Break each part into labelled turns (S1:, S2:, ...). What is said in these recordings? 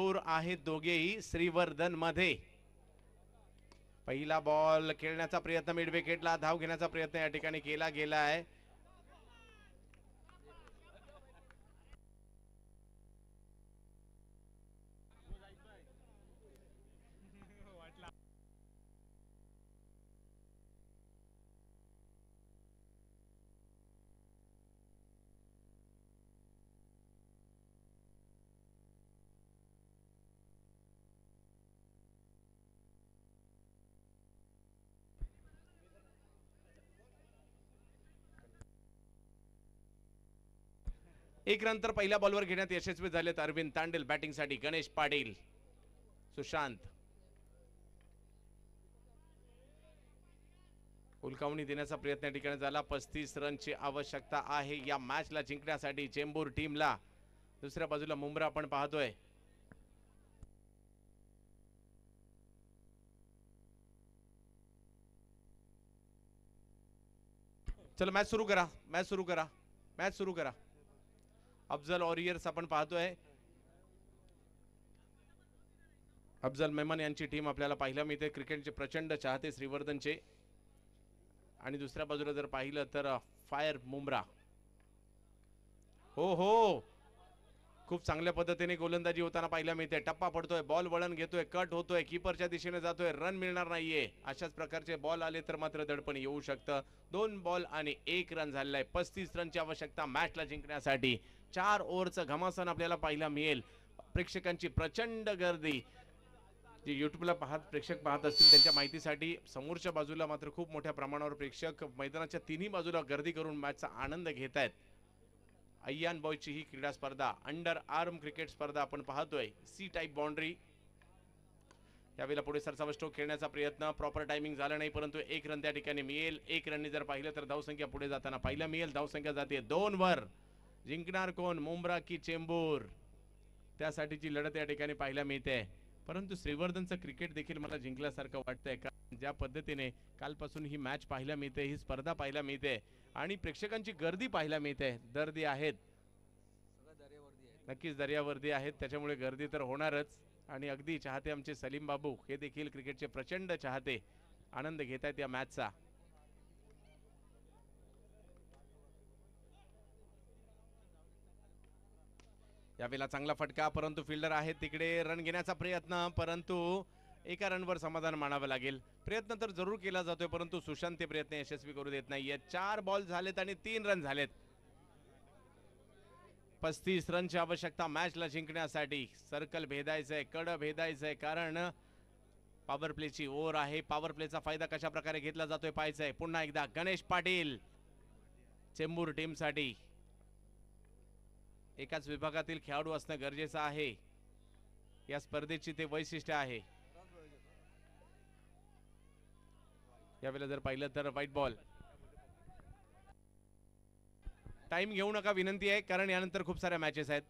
S1: समोर आहेत दोघेही श्रीवर्धन मध्ये पहिला बॉल खेळण्याचा प्रयत्न मिड विकेटला धाव घेण्याचा प्रयत्न या ठिकाणी केला गेला आहे एक रन तर पहिल्या बॉलवर घेण्यात यशस्वी झालेत अरविंद तांडेल साठी गणेश पाटील सुशांत उलकावणी देण्याचा प्रयत्न या ठिकाणी झाला पस्तीस रनची आवश्यकता आहे या मॅचला जिंकण्यासाठी चेंबूर टीमला दुसऱ्या बाजूला मुंब्रा आपण पाहतोय चलो मॅच सुरू करा मॅच सुरू करा मॅच सुरू करा अफजल वॉरियर्स आपण पाहतोय अफजल मेमन यांची टीम आपल्याला पाहिलं मिळते क्रिकेटचे प्रचंड चाहते श्रीवर्धनचे आणि दुसऱ्या बाजूला जर पाहिलं तर फायर मुमरा हो हो खूप चांगल्या पद्धतीने गोलंदाजी होताना मी मिळते टप्पा पडतोय बॉल वळण घेतोय कट होतोय किपरच्या दिशेने जातोय रन मिळणार नाहीये अशाच प्रकारचे बॉल आले तर मात्र दडपण येऊ शकतं दोन बॉल आणि एक रन झालेला आहे पस्तीस रनची आवश्यकता मॅचला जिंकण्यासाठी चार ओव्हरचं घमासन आपल्याला पाहायला मिळेल प्रेक्षकांची प्रचंड गर्दी जे यूट्यूबला पाहत प्रेक्षक पाहत असतील त्यांच्या माहितीसाठी समोरच्या बाजूला मात्र खूप मोठ्या प्रमाणावर प्रेक्षक मैदानाच्या तिन्ही बाजूला गर्दी करून मॅचचा आनंद घेत आहेत अय्यान बॉयची ही क्रीडा स्पर्धा अंडर आर्म क्रिकेट स्पर्धा आपण पाहतोय सी टाईप बाउंड्री त्यावेळेला पुढे सरसावर स्ट्रोक खेळण्याचा प्रयत्न प्रॉपर टायमिंग झाला नाही परंतु एक रन त्या ठिकाणी मिळेल एक रनने जर पाहिलं तर धावसंख्या पुढे जाताना पाहिला मिळेल धावसंख्या जाते दोन वर जिंकणार कोण मुंब्रा की चेंबूर त्यासाठीची लढत या ठिकाणी पाहायला मिळते परंतु श्रीवर्धनचं क्रिकेट देखील मला जिंकल्यासारखं वाटतंय कारण ज्या पद्धतीने कालपासून ही मॅच पाहायला मिळते ही स्पर्धा पाहायला मिळते आणि प्रेक्षकांची गर्दी पाहायला मिळते दर्दी आहेत नक्कीच दर्यावर्दी आहेत त्याच्यामुळे गर्दी तर होणारच आणि अगदी चाहते आमचे सलीम बाबू हे देखील क्रिकेटचे प्रचंड चाहते आनंद घेत आहेत या मॅचचा वेळेला चांगला फटका परंतु फिल्डर आहेत तिकडे रन घेण्याचा प्रयत्न परंतु एका रनवर समाधान मानावं लागेल प्रयत्न तर जरूर केला जातोय परंतु सुशांत ते प्रयत्न यशस्वी करू देत नाहीये चार बॉल झालेत आणि तीन रन झालेत पस्तीस रनची आवश्यकता मॅचला जिंकण्यासाठी सर्कल भेदायचंय कड भेदायचंय कारण पॉवर प्लेची ओव्हर आहे पॉवर प्लेचा फायदा कशा प्रकारे घेतला जातोय पाहायचंय पुन्हा एकदा गणेश पाटील चेंबूर टीमसाठी एकाच विभागातील खेळाडू असणं गरजेचं आहे या स्पर्धेची ते वैशिष्ट्य आहे यावेळेला जर पाहिलं तर व्हाईट बॉल टाइम घेऊ नका विनंती आहे कारण यानंतर खूप साऱ्या मॅचेस आहेत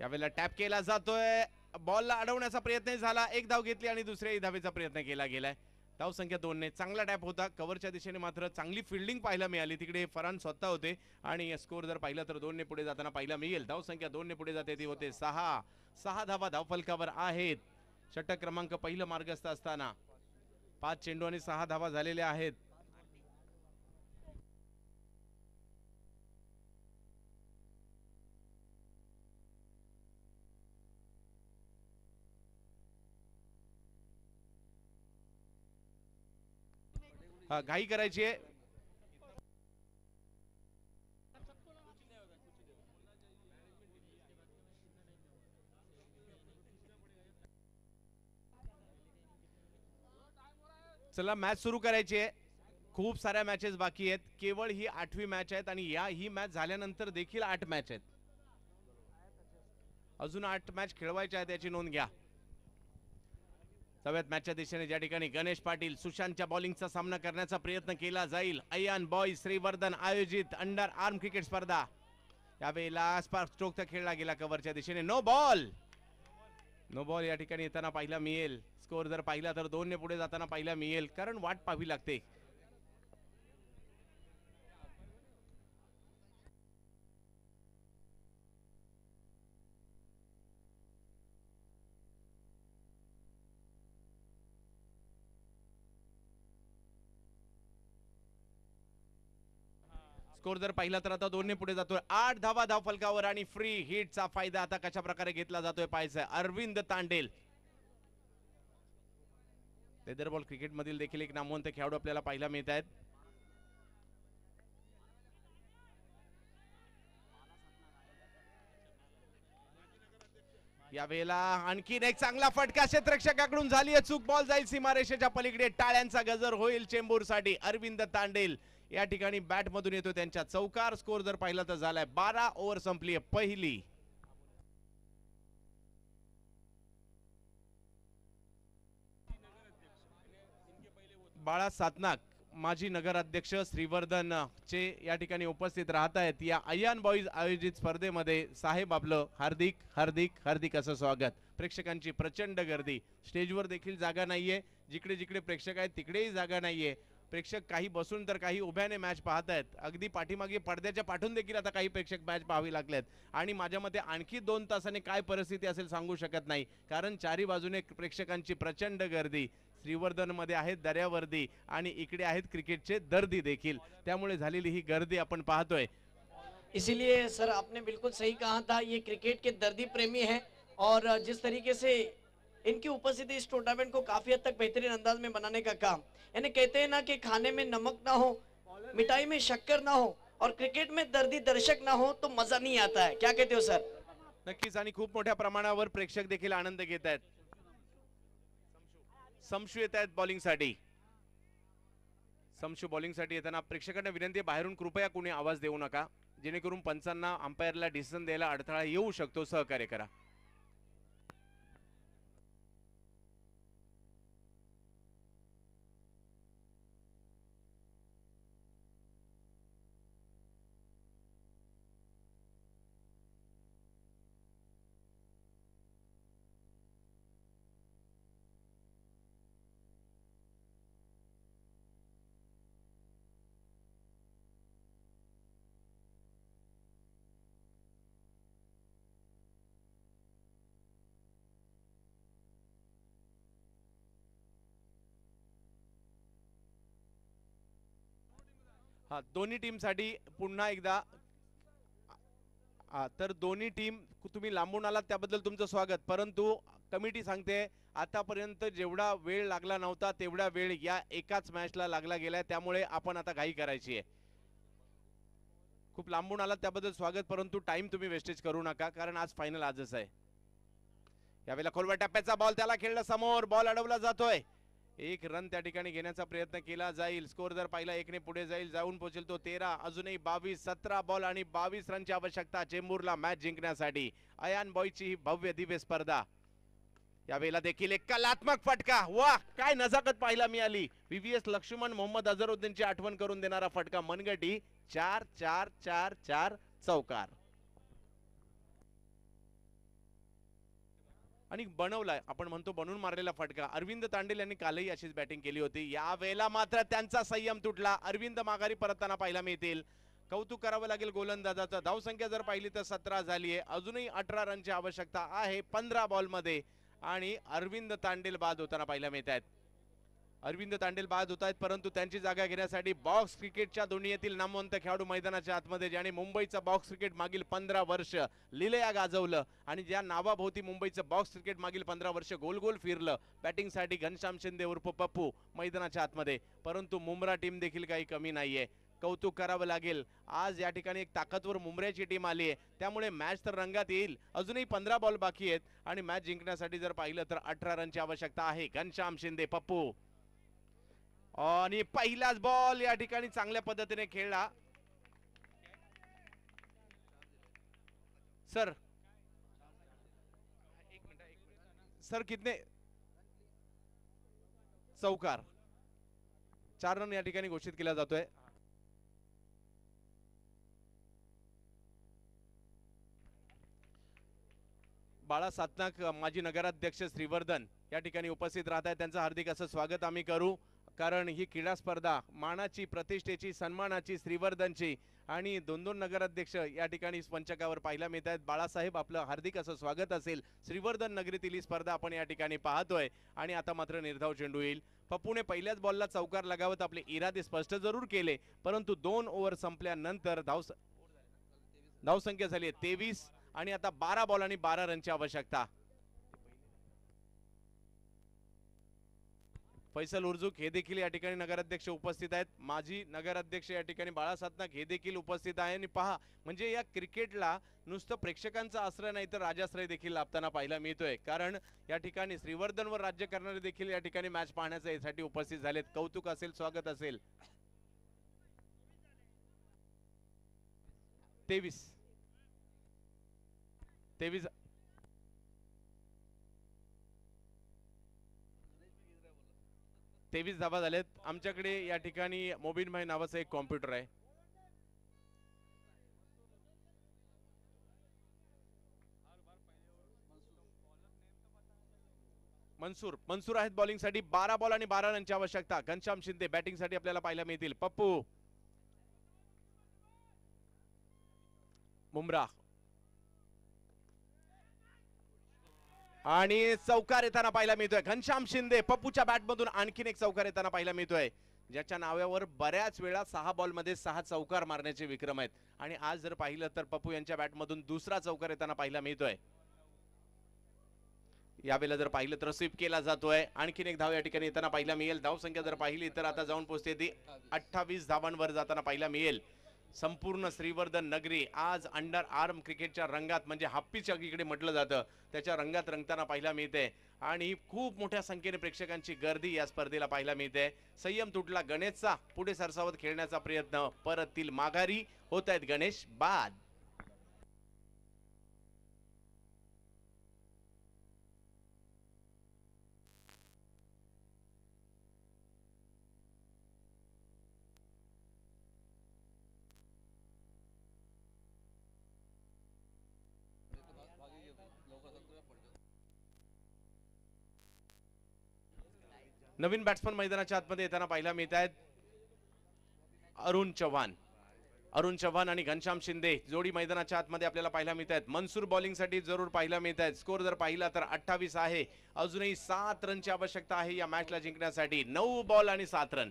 S1: यावेळेला टॅप केला जातोय बॉलला अडवण्याचा प्रयत्न झाला एक धाव घेतली आणि दुसऱ्याही धावेचा प्रयत्न केला गेलाय धाव संख्या दोनने चांगला टॅप होता कव्हरच्या दिशेने मात्र चांगली फिल्डिंग पाहायला मिळाली तिकडे फरान स्वतः होते आणि स्कोर जर पाहिला तर दोनने पुढे जाताना पाहिला मिळेल धाव संख्या दोनने पुढे जाते ती होते सहा सहा धावा धावफलकावर आहेत षटक क्रमांक पहिलं मार्गस्थ असताना पाच चेंडू आणि सहा धावा झालेल्या आहेत घाई करायची आहे चला मॅच सुरू करायची आहे खूप साऱ्या मॅचेस बाकी आहेत केवळ ही आठवी मॅच आहेत आणि या ही मॅच झाल्यानंतर देखील आठ मॅच आहेत अजून आठ मॅच खेळवायच्या आहेत याची नोंद घ्या नव्यात मॅचच्या दिशेने ज्या ठिकाणी गणेश पाटील सुशांतच्या बॉलिंगचा सामना करण्याचा प्रयत्न केला जाईल अयान बॉय श्रीवर्धन आयोजित अंडर आर्म क्रिकेट स्पर्धा यावेळेला स्पार्क स्ट्रोकचा खेळला गेला कव्हरच्या दिशेने नो बॉल नो बॉल या ठिकाणी येताना पाहिला मिळेल स्कोर जर पाहिला तर दोनने पुढे जाताना पाहिला मिळेल कारण वाट पाहावी लागते स्कोर जर पाहिला तर आता दोनने पुढे जातोय आठ धावा धाव फलकावर आणि फ्री हिटचा फायदा आता कशा प्रकारे घेतला जातोय पाहिजे अरविंद तांडेल लेदर बॉल मधील देखील एक नामवंत खेळाडू आपल्याला पाहायला मिळत आहेत यावेळेला आणखीन एक चांगला फटका क्षेत्रक्षकाकडून झाली चूक बॉल जाईल सीमारेषेच्या पलीकडे टाळ्यांचा गजर होईल चेंबूरसाठी अरविंद तांडेल या ठिकाणी बॅटमधून येतो त्यांच्या चौकार स्कोर जर पाहिला तर झालाय बारा ओव्हर संपली आहे पहिली बाळा सातनाक माजी नगराध्यक्ष श्रीवर्धन चे या ठिकाणी उपस्थित राहत आहेत या अयान बॉईज आयोजित स्पर्धेमध्ये साहेब आपलं हार्दिक हार्दिक हार्दिक असं स्वागत प्रेक्षकांची प्रचंड गर्दी स्टेजवर देखील जागा नाहीये जिकडे जिकडे प्रेक्षक आहेत तिकडेही जागा नाहीये प्रेक्षक काही बसून तर काही उभ्याने मॅच पाहत आहेत अगदी पाठीमागे पडद्याच्या पाठून देखील आता काही प्रेक्षक मॅच पाहावी लागलेत आणि माझ्या मते आणखी दोन तासाने काय परिस्थिती असेल सांगू शकत नाही कारण चारी बाजूने प्रेक्षकांची प्रचंड गर्दी श्रीवर्धनमध्ये आहेत दर्यावर्दी आणि इकडे आहेत क्रिकेटचे दर्दी देखील त्यामुळे झालेली ही गर्दी आपण पाहतोय इसीलिए सर आपने बिलकुल सही कहा था ये क्रिकेट के दर्दी प्रेमी है और जिस तरीके से इनकी उपस्थिति इस टूर्नामेंट को काफी हद तक बेहतरीन अंदाज में बनाने का काम यानी कहते हैं ना कि खाने में नमक ना हो मिठाई में शक्कर ना हो और क्रिकेट में दर्दी दर्शक ना हो तो मजा नहीं आता है क्या कहते हो सर नक्कीच आणि खूप मोठ्या प्रमाणावर प्रेक्षक देखील आनंद घेत आहेत समशू येत आहेत बॉलिंगसाठी समशू बॉलिंगसाठी येताना प्रेक्षकांना विनंती बाहेरून कृपया कोणी आवाज देऊ नका जेणेकरून पंचांना अंपायरला डिसिजन द्यायला अडथळा येऊ शकतो सहकार्य करा हा दोन्ही टीमसाठी पुन्हा एकदा हा तर दोन्ही टीम तुम्ही लांबून आलात त्याबद्दल तुमचं स्वागत परंतु कमिटी सांगते आतापर्यंत जेवढा वेळ लागला नव्हता तेवढा वेळ या एकाच मॅचला लागला गेलाय त्यामुळे आपण आता घाई करायची आहे खूप लांबून आलात त्याबद्दल स्वागत परंतु टाइम तुम्ही वेस्टेज करू नका कारण आज फायनल आजच आहे यावेळेला खोलवा टप्प्याचा बॉल त्याला खेळला समोर बॉल अडवला जातोय एक रन त्या ठिकाणी घेण्याचा प्रयत्न केला जाईल स्कोर जर पाहिला एकने पुढे जाईल जाऊन पोहोचेल तो तेरा अजूनही बावीस सतरा बॉल आणि बावीस रनची आवश्यकता चेंबूरला मॅच जिंकण्यासाठी अयान बॉयची ही भव्य दिव्य स्पर्धा यावेळेला देखील एक कलात्मक फटका वा काय नजाकत पाहायला मिळाली व्हीव्हीएस लक्ष्मण मोहम्मद अजहरुद्दीनची आठवण करून देणारा फटका मनगटी चार चार चार चार चौकार आणि बनवला आपण म्हणतो बनवून मारलेला फटका अरविंद तांडेल यांनी कालही अशीच बॅटिंग केली होती यावेळेला मात्र त्यांचा संयम तुटला अरविंद माघारी परतताना पाहायला मिळतील कौतुक करावं लागेल गोलंदाजाचा धावसंख्या जर पाहिली तर सतरा झाली आहे अजूनही अठरा रनची आवश्यकता आहे पंधरा बॉलमध्ये आणि अरविंद तांडेल बाद होताना पाहायला मिळत आहेत अरविंद तांडेल बाद होत आहेत परंतु त्यांची जागा घेण्यासाठी बॉक्स क्रिकेटच्या दुनियेतील नामवंत खेळाडू मैदानाच्या आतमध्ये ज्याने मुंबईचं बॉक्स क्रिकेट मागील पंधरा वर्ष लिलया गाजवलं आणि ज्या नावाभोवती मुंबईचं बॉक्स क्रिकेट मागील पंधरा वर्ष गोल गोल फिरलं बॅटिंगसाठी घनश्याम शिंदे उर्फ पप्पू मैदानाच्या आतमध्ये परंतु मुंब्रा टीम देखील काही कमी नाहीये कौतुक करावं लागेल आज या ठिकाणी एक ताकदवर मुंबऱ्याची टीम आली आहे त्यामुळे मॅच तर रंगात येईल अजूनही पंधरा बॉल बाकी आहेत आणि मॅच जिंकण्यासाठी जर पाहिलं तर अठरा रनची आवश्यकता आहे घनश्याम शिंदे पप्पू आणि पहिलाच बॉल या ठिकाणी चांगल्या पद्धतीने खेळला सर सर कितने चौकार चार रन या ठिकाणी घोषित केला जातोय बाळा सातनाक माजी नगराध्यक्ष श्रीवर्धन या ठिकाणी उपस्थित राहत आहेत त्यांचं हार्दिक असं स्वागत आम्ही करू कारण ही क्रीडा स्पर्धा मानाची प्रतिष्ठेची सन्मानाची श्रीवर्धनची आणि दोन दोन नगराध्यक्ष या ठिकाणी पंचकावर पाहायला मिळत आहेत बाळासाहेब आपलं हार्दिक असं स्वागत असेल श्रीवर्धन नगरीतील ही स्पर्धा आपण या ठिकाणी पाहतोय आणि आता मात्र निर्धाव चेंडू येईल पप्पूने पहिल्याच बॉलला चौकार लगावत आपले इरादे स्पष्ट जरूर केले परंतु दोन ओव्हर संपल्यानंतर धाव धावसंख्या झाली आहे तेवीस आणि आता बारा बॉल आणि बारा रनची आवश्यकता फैसल उर्जुक हे देखील या ठिकाणी नगराध्यक्ष उपस्थित आहेत माजी नगराध्यक्ष या ठिकाणी बाळासातनाक हे देखील उपस्थित आहे आणि पहा म्हणजे या क्रिकेटला नुसतं प्रेक्षकांचा आश्रय नाही तर राजाश्रय देखील लाभताना पाहायला मिळतोय कारण या ठिकाणी श्रीवर्धनवर राज्य करणारे देखील या ठिकाणी मॅच पाहण्याचा यासाठी उपस्थित झालेत कौतुक असेल स्वागत असेल तेवीस तेवीस तेवीस धाबा झाल्यात आमच्याकडे या ठिकाणी मोबिन भाई नावाचा एक कॉम्प्युटर आहे मनसूर मनसूर आहेत बॉलिंगसाठी बारा बॉल आणि बारा रनची आवश्यकता घनश्याम शिंदे बॅटिंगसाठी आपल्याला पाहायला मिळतील पप्पू मुमरा आणि चौकार येताना पाहायला मिळतोय घनश्याम शिंदे पप्पूच्या बॅटमधून आणखीन एक चौकार येताना पाहायला मिळतोय ज्याच्या नावावर बऱ्याच वेळा सहा बॉलमध्ये सहा चौकार मारण्याचे विक्रम आहेत आणि आज जर पाहिलं तर पप्पू यांच्या बॅटमधून दुसरा चौकार येताना पाहायला मिळतोय यावेळेला जर पाहिलं तर स्वीप केला जातोय आणखीन एक धाव या ठिकाणी येताना पाहायला मिळेल धाव संख्या जर पाहिली तर आता जाऊन पोहोचते ती अठ्ठावीस धावांवर जाताना पाहायला मिळेल संपूर्ण श्रीवर्धन नगरी आज अंडर आर्म क्रिकेटच्या रंगात म्हणजे हाप्पी इकडे म्हटलं जातं त्याच्या रंगात रंगताना पाहायला मिळते आणि खूप मोठ्या संख्येने प्रेक्षकांची गर्दी या स्पर्धेला पाहायला मिळते संयम तुटला गणेशचा पुढे सरसावत खेळण्याचा प्रयत्न परतील माघारी होत आहेत गणेश बाद नवीन बॅट्समन मैदानाच्या आतमध्ये येताना पाहायला मिळत आहेत अरुण चव्हाण अरुण चव्हाण आणि घनश्याम शिंदे जोडी मैदानाच्या आतमध्ये आपल्याला पाहायला मिळत आहेत मनसूर बॉलिंगसाठी जरूर पाहायला मिळत आहेत स्कोर जर पाहिला तर अठ्ठावीस आहे अजूनही सात रनची आवश्यकता आहे या मॅचला जिंकण्यासाठी नऊ बॉल आणि सात रन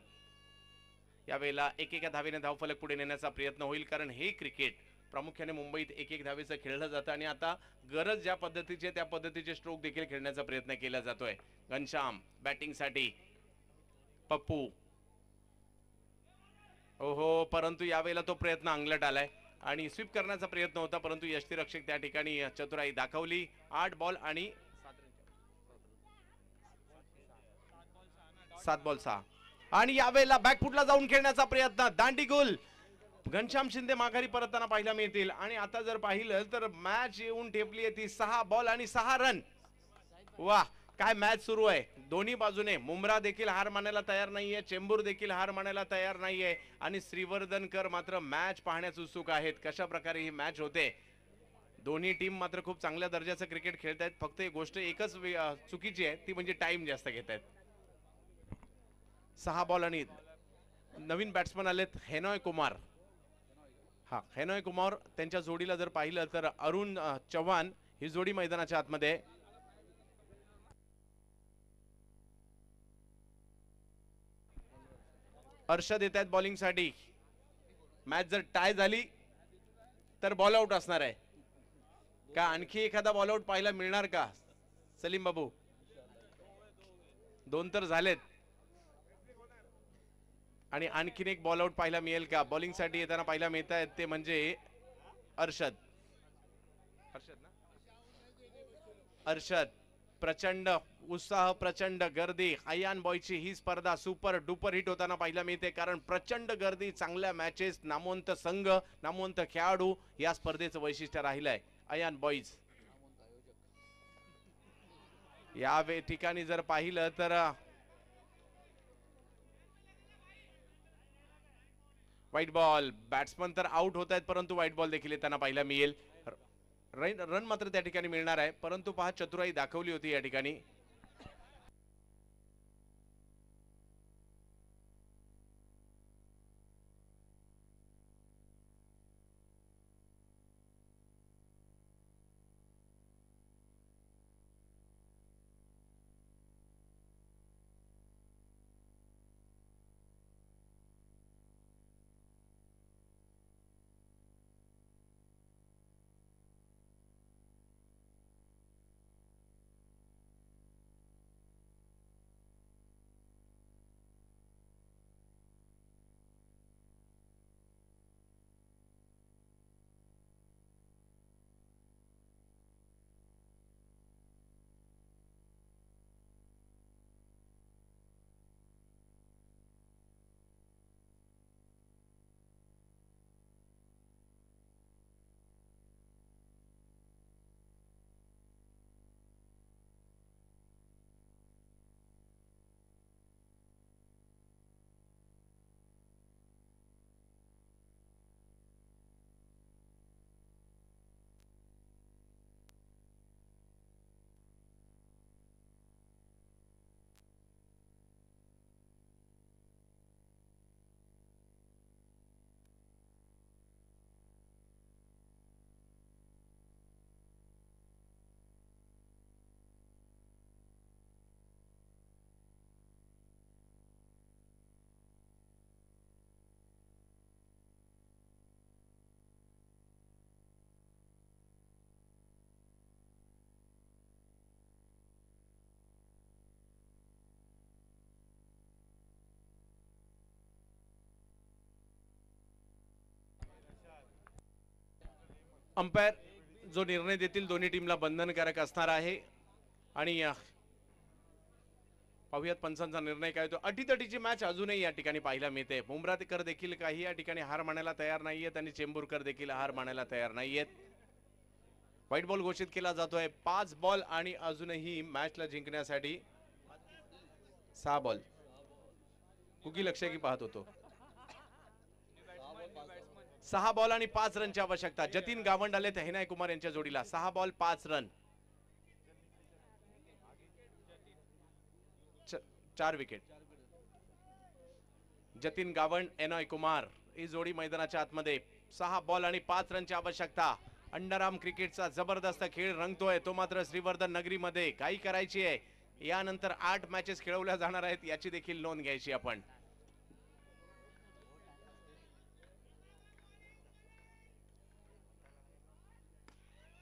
S1: यावेळेला एक एका धावेने धावफलक पुढे नेण्याचा प्रयत्न होईल कारण हे क्रिकेट प्रामुख्याने मुंबईत एक एक धावीचं खेळलं जातं आणि आता गरज ज्या पद्धतीची त्या पद्धतीचे स्ट्रोक देखील खेळण्याचा प्रयत्न केला जातोय घनश्याम बॅटिंगसाठी पप्पू हो परंतु यावेळेला तो प्रयत्न अंगलट आलाय आणि स्वीप करण्याचा प्रयत्न होता परंतु यष्टीरक्षक त्या ठिकाणी चतुराई दाखवली आठ बॉल आणि सात बॉल सहा आणि यावेळेला बॅकफुटला जाऊन खेळण्याचा प्रयत्न दांडी गोल घनश्याम शिंदे माघारी परतताना पाहायला मिळतील आणि आता जर पाहिलं तर मॅच येऊन ठेपली आहे ती सहा बॉल आणि सहा रन वा काय मॅच सुरू आहे दोन्ही बाजूने मुंब्रा देखील हार मानायला तयार नाहीये चेंबूर देखील हार मानायला तयार नाहीये आणि श्रीवर्धनकर मात्र मॅच पाहण्यास उत्सुक आहेत कशा प्रकारे ही मॅच होते दोन्ही टीम मात्र खूप चांगल्या दर्जाचं क्रिकेट खेळत आहेत फक्त एक गोष्ट एकच चुकीची आहे ती म्हणजे टाइम जास्त घेत आहेत सहा बॉल आणि नवीन बॅट्समन आलेत हेनॉय कुमार हा हेनॉय कुमार त्यांच्या जोडीला जर पाहिलं तर अरुण चव्हाण ही जोडी मैदानाच्या आतमध्ये अर्षद देत आहेत बॉलिंगसाठी मॅच जर टाय झाली तर आउट असणार आहे का आणखी एखादा आउट पाहायला मिळणार का सलीम बाबू दोन तर झालेत आणि आणखीन एक आउट पाहायला मिळेल का बॉलिंगसाठी येताना पाहायला मिळत आहेत ते म्हणजे अर्षद अर्षद ना अर्षद प्रचंड उत्साह प्रचंड गर्दी अयान बॉयची ही स्पर्धा सुपर डुपर हिट होताना पाहायला मिळते कारण प्रचंड गर्दी चांगल्या मॅचेस नामवंत संघ नामवंत खेळाडू या स्पर्धेचं वैशिष्ट्य राहिलं आहे अयान बॉईज या ठिकाणी जर पाहिलं तर व्हाईट बॉल बॅट्समन तर आउट होत आहेत परंतु व्हाईट बॉल देखील येताना पाहिला मिळेल रन मात्र त्या ठिकाणी मिळणार आहे परंतु पहा चतुराई दाखवली होती या ठिकाणी अंपायर जो निर्णय देतील दोन्ही टीमला बंधनकारक असणार आहे आणि पाहुयात पंचांचा निर्णय काय होतो अटीतटीची मॅच अजूनही या ठिकाणी पाहायला मिळते मुंब्रातकर देखील काही या ठिकाणी हार मानायला तयार नाहीयेत आणि चेंबूरकर देखील हार मानायला तयार नाहीयेत व्हाईट बॉल घोषित केला जातोय पाच बॉल आणि अजूनही मॅचला जिंकण्यासाठी सहा बॉल कुकी लक्ष की पाहत होतो सहा बॉल आणि पाच रनची आवश्यकता जतीन गावंड आले तर हिनाय कुमार यांच्या जोडीला सहा बॉल पाच रन चार विकेट जतीन गावंड एनॉय कुमार ही जोडी मैदानाच्या आतमध्ये सहा बॉल आणि पाच रनची आवश्यकता अंडरआर्म क्रिकेटचा जबरदस्त खेळ रंगतोय तो मात्र श्रीवर्धन नगरीमध्ये काही करायची आहे यानंतर आठ मॅचेस खेळवल्या जाणार आहेत याची देखील नोंद घ्यायची आपण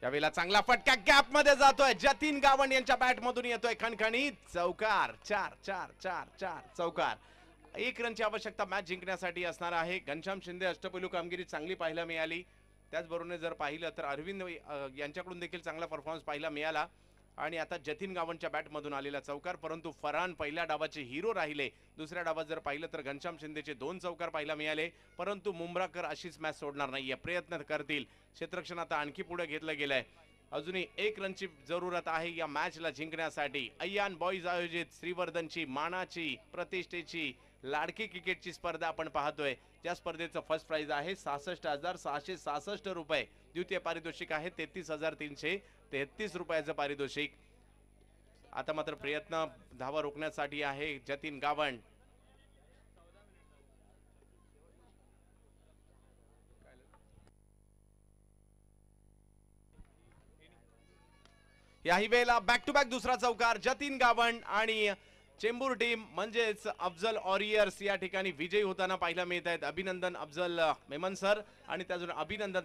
S1: यावेळेला चांगला फटका गॅप मध्ये जातोय जतीन गावण यांच्या बॅट मधून येतोय खणखणीत चौकार चार चार चार चार चौकार एक रनची आवश्यकता मॅच जिंकण्यासाठी असणार आहे घनश्याम शिंदे अष्टपैलू कामगिरी चांगली पाहायला मिळाली त्याचबरोबर जर पाहिलं तर अरविंद यांच्याकडून देखील चांगला परफॉर्मन्स पाहायला मिळाला आणि आता जतीन बॅट बॅटमधून आलेला चौकार परंतु फरहान पहिल्या डावाचे हिरो राहिले दुसऱ्या डावात जर पाहिलं तर घनश्याम शिंदेचे दोन चौकार पाहायला मिळाले परंतु मुंब्राकर अशीच मॅच सोडणार नाहीये प्रयत्न करतील क्षेत्रक्षण आता आणखी पुढे घेतलं गेलंय अजूनही एक रनची जरूरत आहे या मॅचला जिंकण्यासाठी अय्यान बॉईज आयोजित श्रीवर्धनची मानाची प्रतिष्ठेची लाडकी क्रिकेटची स्पर्धा आपण पाहतोय त्या स्पर्धेचं फर्स्ट प्राइज आहे सहासष्ट हजार सहाशे सहासष्ट रुपये द्वितीय पारितोषिक आहे तेहतीस हजार तीनशे तेहतीस रुपयाचं पारितोषिक आता मात्र प्रयत्न धावा रोखण्यासाठी आहे जतीन गावण याही वेळेला बॅक टू बॅक दुसरा चौकार जतीन गावण आणि चेंबूर टीम म्हणजेच अफजल ऑरियर्स या ठिकाणी विजयी होताना पाहायला मिळत आहेत अभिनंदन अफजल मेमन सर आणि त्याजून अभिनंदन